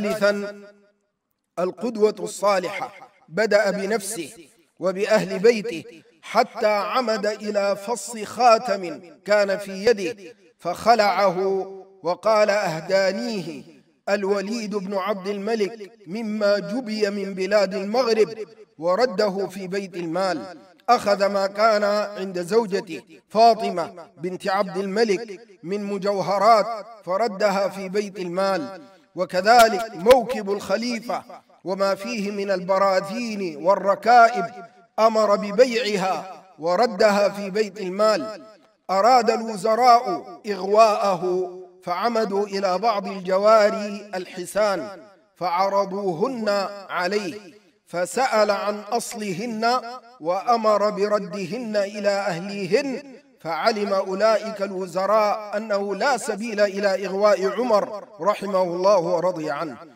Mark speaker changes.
Speaker 1: ثالثا القدوة الصالحة بدأ بنفسه وبأهل بيته حتى عمد إلى فص خاتم كان في يده فخلعه وقال أهدانيه الوليد بن عبد الملك مما جبي من بلاد المغرب ورده في بيت المال أخذ ما كان عند زوجته فاطمة بنت عبد الملك من مجوهرات فردها في بيت المال وكذلك موكب الخليفة وما فيه من البراثين والركائب أمر ببيعها وردها في بيت المال أراد الوزراء إغواءه فعمدوا إلى بعض الجواري الحسان فعرضوهن عليه فسأل عن أصلهن وأمر بردهن إلى أهليهن فعلم أولئك الوزراء أنه لا سبيل إلى إغواء عمر رحمه الله ورضي عنه